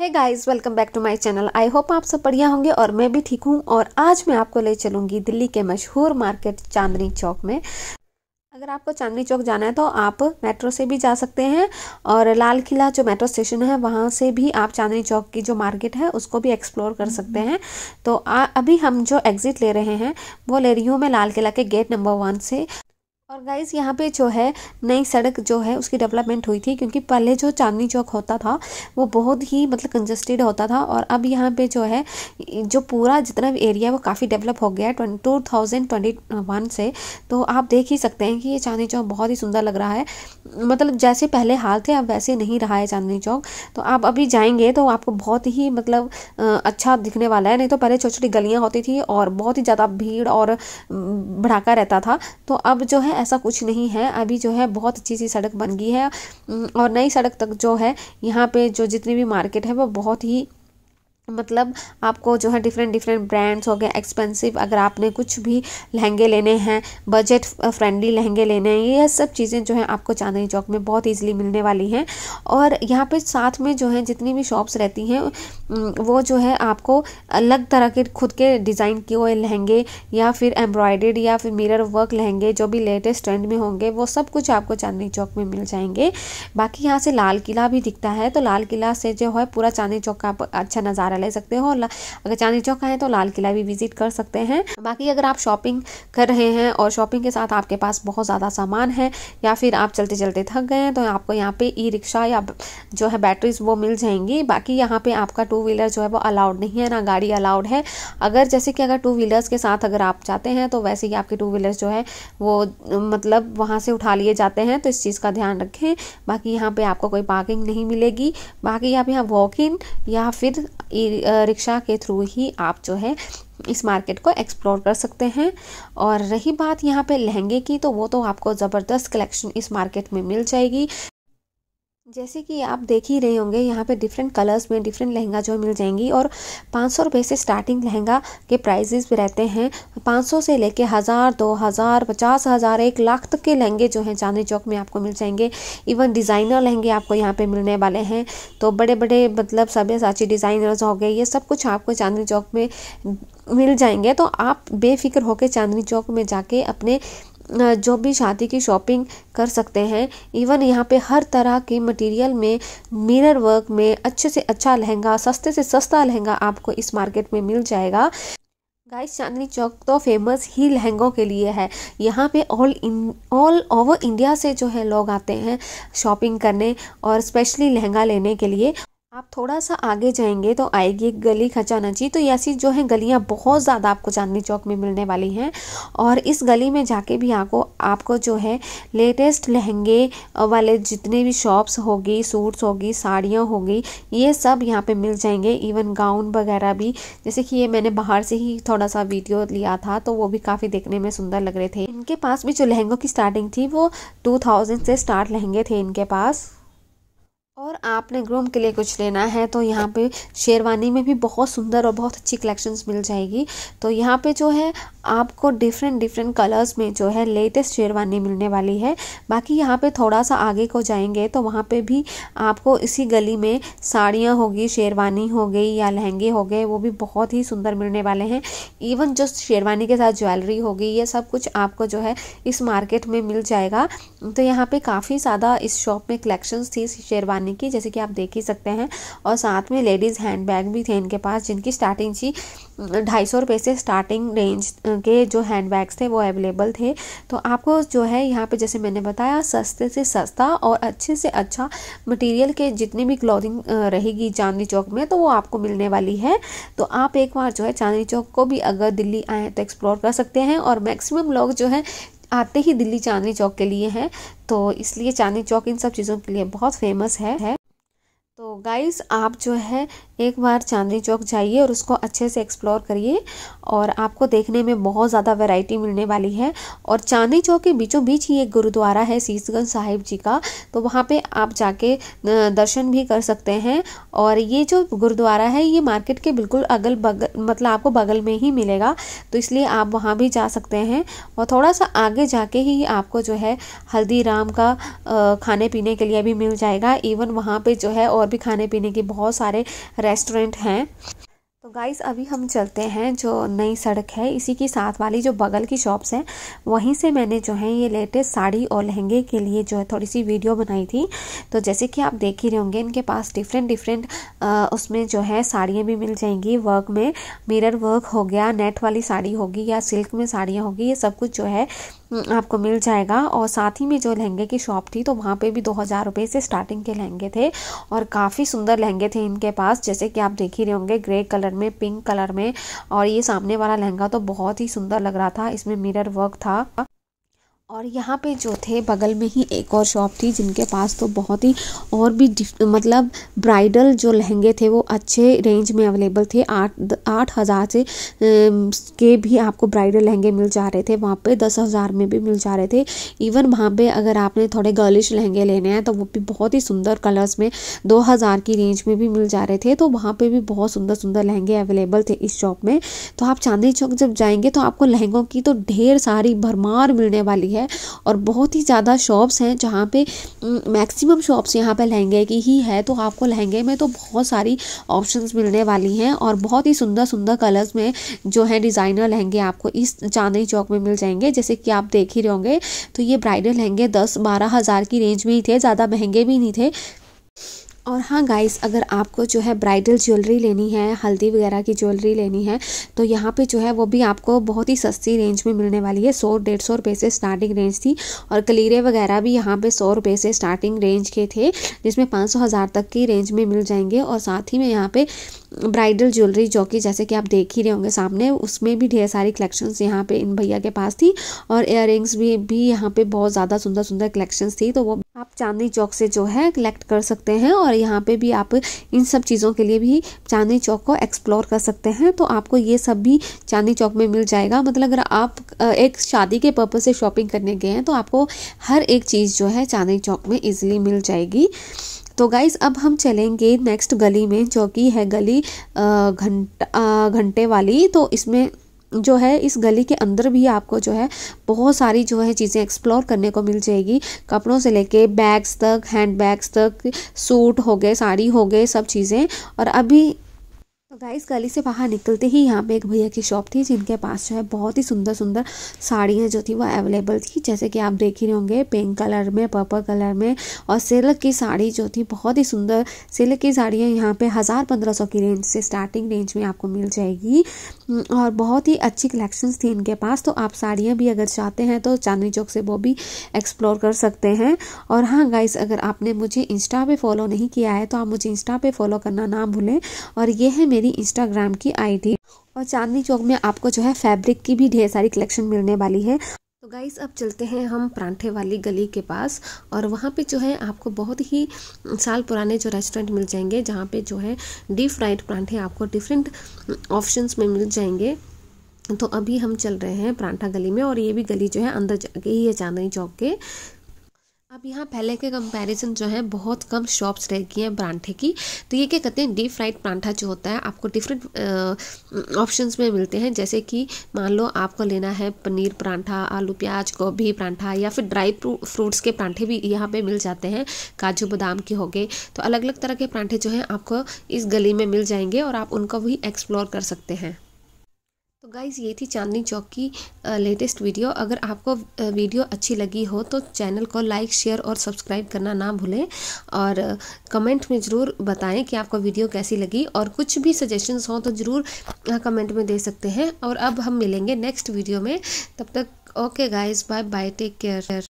है guys welcome back to my channel I hope आप सब बढ़िया होंगे और मैं भी ठीक हूँ और आज मैं आपको ले चलूँगी दिल्ली के मशहूर मार्केट चांदनी चौक में अगर आपको चांदनी चौक जाना है तो आप मेट्रो से भी जा सकते हैं और लाल किला जो मेट्रो स्टेशन है वहाँ से भी आप चांदनी चौक की जो मार्केट है उसको भी एक्सप्लोर कर सकते हैं तो आ, अभी हम जो एग्ज़िट ले रहे हैं वो ले रही हूँ मैं लाल किला के गेट नंबर वन से और गाइज़ यहाँ पे जो है नई सड़क जो है उसकी डेवलपमेंट हुई थी क्योंकि पहले जो चांदनी चौक होता था वो बहुत ही मतलब कंजस्टेड होता था और अब यहाँ पे जो है जो पूरा जितना भी एरिया है वो काफ़ी डेवलप हो गया है twenty two thousand twenty one से तो आप देख ही सकते हैं कि ये चांदनी चौक बहुत ही सुंदर लग रहा है मतलब जैसे पहले हाल थे अब वैसे नहीं रहा है चांदनी चौक तो आप अभी जाएंगे तो आपको बहुत ही मतलब अच्छा दिखने वाला है नहीं तो पहले छोटी छोटी गलियाँ होती थी और बहुत ही ज़्यादा भीड़ और भड़ाका रहता था तो अब जो है ऐसा कुछ नहीं है अभी जो है बहुत अच्छी सी सड़क बन गई है और नई सड़क तक जो है यहाँ पे जो जितनी भी मार्केट है वो बहुत ही मतलब आपको जो है डिफरेंट डिफरेंट ब्रांड्स हो गए एक्सपेंसिव अगर आपने कुछ भी लहंगे लेने हैं बजट फ्रेंडली लहंगे लेने हैं ये सब चीज़ें जो है आपको चांदनी चौक में बहुत ईजिली मिलने वाली हैं और यहाँ पे साथ में जो है जितनी भी शॉप्स रहती हैं वो जो है आपको अलग तरह के खुद के डिज़ाइन किए हुए लहंगे या फिर एम्ब्रॉयडेड या फिर मिरर वर्क लहंगे जो भी लेटेस्ट ट्रेंड में होंगे वो सब कुछ आपको चांदनी चौक में मिल जाएंगे बाकी यहाँ से लाल किला भी दिखता है तो लाल किला से जो है पूरा चांदनी चौक का अच्छा नज़ारा ले सकते हो अगर चांदनी चौक आए तो लाल किला भी विजिट कर सकते हैं बाकी अगर आप शॉपिंग कर रहे हैं और शॉपिंग के साथ आपके पास बहुत ज़्यादा सामान है या फिर आप चलते चलते थक गए हैं तो आपको यहाँ पे ई रिक्शा या जो है बैटरीज वो मिल जाएंगी बाकी यहाँ पे आपका टू व्हीलर जो है वो अलाउड नहीं है ना गाड़ी अलाउड है अगर जैसे कि अगर टू व्हीलर्स के साथ अगर आप जाते हैं तो वैसे ही आपके टू व्हीलर्स जो है वो मतलब वहाँ से उठा लिए जाते हैं तो इस चीज़ का ध्यान रखें बाकी यहाँ पर आपको कोई पार्किंग नहीं मिलेगी बाकी आप यहाँ वॉक इन या फिर ई रिक्शा के थ्रू ही आप जो है इस मार्केट को एक्सप्लोर कर सकते हैं और रही बात यहाँ पे लहंगे की तो वो तो आपको ज़बरदस्त कलेक्शन इस मार्केट में मिल जाएगी जैसे कि आप देख ही रहे होंगे यहाँ पे डिफरेंट कलर्स में डिफरेंट लहंगा जो मिल जाएंगी और पाँच सौ रुपये से स्टार्टिंग लहंगा के प्राइजेस भी रहते हैं पाँच सौ से लेके हज़ार दो हज़ार पचास हज़ार एक लाख तक के लहंगे जो हैं चांदनी चौक में आपको मिल जाएंगे इवन डिज़ाइनर लहंगे आपको यहाँ पे मिलने वाले हैं तो बड़े बड़े मतलब सभ्य साची डिज़ाइनर्स हो गए ये सब कुछ आपको चांदनी चौक में मिल जाएंगे तो आप बेफिक्र होकर चांदनी चौक में जाके अपने जो भी शादी की शॉपिंग कर सकते हैं इवन यहाँ पे हर तरह के मटेरियल में मिरर वर्क में अच्छे से अच्छा लहंगा सस्ते से सस्ता लहंगा आपको इस मार्केट में मिल जाएगा गाइस चांदनी चौक तो फेमस ही लहंगों के लिए है यहाँ पे all in all over India से जो है लोग आते हैं शॉपिंग करने और स्पेशली लहंगा लेने के लिए आप थोड़ा सा आगे जाएंगे तो आएगी एक गली जी तो ऐसी जो है गलियां बहुत ज़्यादा आपको चांदनी चौक में मिलने वाली हैं और इस गली में जाके भी आपको आपको जो है लेटेस्ट लहंगे वाले जितने भी शॉप्स होगी सूट्स होगी साड़ियाँ होगी ये सब यहाँ पे मिल जाएंगे इवन गाउन वगैरह भी जैसे कि ये मैंने बाहर से ही थोड़ा सा वीडियो लिया था तो वो भी काफ़ी देखने में सुंदर लग रहे थे इनके पास भी जो लहंगों की स्टार्टिंग थी वो टू से स्टार्ट लहंगे थे इनके पास और आपने ग्रूम के लिए कुछ लेना है तो यहाँ पे शेरवानी में भी बहुत सुंदर और बहुत अच्छी कलेक्शंस मिल जाएगी तो यहाँ पे जो है आपको डिफरेंट डिफरेंट कलर्स में जो है लेटेस्ट शेरवानी मिलने वाली है बाकी यहाँ पे थोड़ा सा आगे को जाएंगे तो वहाँ पे भी आपको इसी गली में साड़ियाँ होगी शेरवानी हो गई या लहंगे हो गए वो भी बहुत ही सुंदर मिलने वाले हैं इवन जो शेरवानी के साथ ज्वेलरी होगी ये सब कुछ आपको जो है इस मार्केट में मिल जाएगा तो यहाँ पर काफ़ी ज़्यादा इस शॉप में कलेक्शंस थी शेरवानी लगाने की जैसे कि आप देख ही सकते हैं और साथ में लेडीज़ हैंडबैग भी थे इनके पास जिनकी स्टार्टिंग थी ढाई सौ रुपये से स्टार्टिंग रेंज के जो हैंडबैग्स थे वो अवेलेबल थे तो आपको जो है यहाँ पे जैसे मैंने बताया सस्ते से सस्ता और अच्छे से अच्छा मटेरियल के जितने भी क्लॉथिंग रहेगी चांदनी चौक में तो वो आपको मिलने वाली है तो आप एक बार जो है चांदनी चौक को भी अगर दिल्ली आए तो एक्सप्लोर कर सकते हैं और मैक्सिमम लोग जो है आते ही दिल्ली चांदनी चौक के लिए हैं तो इसलिए चांदनी चौक इन सब चीज़ों के लिए बहुत फेमस है, तो गाइस आप जो है एक बार चांदनी चौक जाइए और उसको अच्छे से एक्सप्लोर करिए और आपको देखने में बहुत ज़्यादा वैरायटी मिलने वाली है और चांदनी चौक के बीचों बीच ही एक गुरुद्वारा है शीसगंज साहिब जी का तो वहाँ पे आप जाके दर्शन भी कर सकते हैं और ये जो गुरुद्वारा है ये मार्केट के बिल्कुल अगल बगल मतलब आपको बगल में ही मिलेगा तो इसलिए आप वहाँ भी जा सकते हैं और थोड़ा सा आगे जाके ही आपको जो है हल्दीराम का खाने पीने के लिए भी मिल जाएगा इवन वहाँ पर जो है और भी खाने पीने के बहुत सारे रेस्टोरेंट हैं तो गाइस अभी हम चलते हैं जो नई सड़क है इसी के साथ वाली जो बगल की शॉप्स हैं वहीं से मैंने जो है ये लेटेस्ट साड़ी और लहंगे के लिए जो है थोड़ी सी वीडियो बनाई थी तो जैसे कि आप देख ही रहे होंगे इनके पास डिफरेंट डिफरेंट उसमें जो है साड़ियाँ भी मिल जाएंगी वर्क में मिरर वर्क हो गया नेट वाली साड़ी होगी या सिल्क में साड़ियाँ होगी ये सब कुछ जो है हम्म, आपको मिल जाएगा और साथ ही में जो लहंगे की शॉप थी तो वहाँ पे भी दो हज़ार रुपये से स्टार्टिंग के लहंगे थे और काफ़ी सुंदर लहंगे थे इनके पास जैसे कि आप देख ही रहे होंगे ग्रे कलर में पिंक कलर में और ये सामने वाला लहंगा तो बहुत ही सुंदर लग रहा था इसमें मिरर वर्क था और यहाँ पे जो थे बगल में ही एक और शॉप थी जिनके पास तो बहुत ही और भी मतलब ब्राइडल जो लहंगे थे वो अच्छे रेंज में अवेलेबल थे आठ आठ हज़ार से के भी आपको ब्राइडल लहंगे मिल जा रहे थे वहाँ पे दस हज़ार में भी मिल जा रहे थे इवन वहाँ पे अगर आपने थोड़े गर्लिश लहंगे लेने हैं तो वो भी बहुत ही सुंदर कलर्स में दो हज़ार की रेंज में भी मिल जा रहे थे तो वहाँ पर भी बहुत सुंदर सुंदर लहंगे अवेलेबल थे इस शॉप में तो आप चांदनी चौक जब जाएंगे तो आपको लहंगों की तो ढेर सारी भरमार मिलने वाली है है और बहुत ही ज़्यादा शॉप्स हैं जहाँ पे मैक्सिमम शॉप्स यहाँ पे लहंगे की ही है तो आपको लहंगे में तो बहुत सारी ऑप्शंस मिलने वाली हैं और बहुत ही सुंदर सुंदर कलर्स में जो है डिज़ाइनर लहंगे आपको इस चांदनी चौक में मिल जाएंगे जैसे कि आप देख ही रहे होंगे तो ये ब्राइडल लहंगे दस बारह हज़ार की रेंज में ही थे ज़्यादा महंगे भी नहीं थे और हाँ गाइस अगर आपको जो है ब्राइडल ज्वेलरी लेनी है हल्दी वगैरह की ज्वेलरी लेनी है तो यहाँ पे जो है वो भी आपको बहुत ही सस्ती रेंज में मिलने वाली है सौ डेढ़ सौ रुपये से स्टार्टिंग रेंज थी और कलीरे वगैरह भी यहाँ पे सौ रुपये से स्टार्टिंग रेंज के थे जिसमें पाँच सौ हज़ार तक की रेंज में मिल जाएंगे और साथ ही में यहाँ पर ब्राइडल ज्वेलरी जो कि जैसे कि आप देख ही रहे होंगे सामने उसमें भी ढेर सारी कलेक्शन यहाँ पे इन भैया के पास थी और इयर भी भी यहाँ पर बहुत ज़्यादा सुंदर सुंदर कलेक्शन थी तो वो चांदनी चौक से जो है कलेक्ट कर सकते हैं और यहाँ पे भी आप इन सब चीज़ों के लिए भी चांदनी चौक को एक्सप्लोर कर सकते हैं तो आपको ये सब भी चांदनी चौक में मिल जाएगा मतलब अगर आप एक शादी के पर्पज़ से शॉपिंग करने गए हैं तो आपको हर एक चीज़ जो है चांदनी चौक में ईजिली मिल जाएगी तो गाइज अब हम चलेंगे नेक्स्ट गली में जो कि है गली घंटा घंटे वाली तो इसमें जो है इस गली के अंदर भी आपको जो है बहुत सारी जो है चीज़ें एक्सप्लोर करने को मिल जाएगी कपड़ों से लेके बैग्स तक हैंड बैग्स तक सूट हो गए साड़ी हो गए सब चीज़ें और अभी गाइस गली से बाहर निकलते ही यहाँ पे एक भैया की शॉप थी जिनके पास जो है बहुत ही सुंदर सुंदर साड़ियाँ जो थी वो अवेलेबल थी जैसे कि आप देख ही रहे होंगे पिंक कलर में पर्पल कलर में और सिल्क की साड़ी जो थी बहुत ही सुंदर सिल्क की साड़ियाँ यहाँ पे हज़ार पंद्रह सौ की रेंज से स्टार्टिंग रेंज में आपको मिल जाएगी हम्म, और बहुत ही अच्छी कलेक्शंस थी इनके पास तो आप साड़ियाँ भी अगर चाहते हैं तो चांदनी चौक से वो भी एक्सप्लोर कर सकते हैं और हाँ गाइस अगर आपने मुझे इंस्टा पर फॉलो नहीं किया है तो आप मुझे इंस्टा पर फॉलो करना ना भूलें और ये है मेरी मेरी इंस्टाग्राम की आईडी और चांदनी चौक में आपको जो है फैब्रिक की भी ढेर सारी कलेक्शन मिलने वाली है तो गाइस अब चलते हैं हम परांठे वाली गली के पास और वहाँ पे जो है आपको बहुत ही साल पुराने जो रेस्टोरेंट मिल जाएंगे जहाँ पे जो है डीप फ्राइड परांठे आपको डिफरेंट ऑप्शंस में मिल जाएंगे तो अभी हम चल रहे हैं परांठा गली में और ये भी गली जो है अंदर जाके ही है चांदनी चौक के अब यहाँ पहले के कंपैरिजन जो है बहुत कम शॉप्स रह गई हैं परांठे की तो ये क्या कहते हैं डीप फ्राइड परांठा जो होता है आपको डिफरेंट ऑप्शंस में मिलते हैं जैसे कि मान लो आपको लेना है पनीर परांठा आलू प्याज गोभी परांठा या फिर ड्राई फ्रूट्स के परांठे भी यहाँ पे मिल जाते हैं काजू बादाम के हो गए तो अलग अलग तरह के परांठे जो हैं आपको इस गली में मिल जाएंगे और आप उनको भी एक्सप्लोर कर सकते हैं तो गाइज़ ये थी चांदनी चौक की लेटेस्ट वीडियो अगर आपको वीडियो अच्छी लगी हो तो चैनल को लाइक शेयर और सब्सक्राइब करना ना भूलें और कमेंट में ज़रूर बताएं कि आपको वीडियो कैसी लगी और कुछ भी सजेशंस हो तो ज़रूर कमेंट में दे सकते हैं और अब हम मिलेंगे नेक्स्ट वीडियो में तब तक okay guys bye bye take care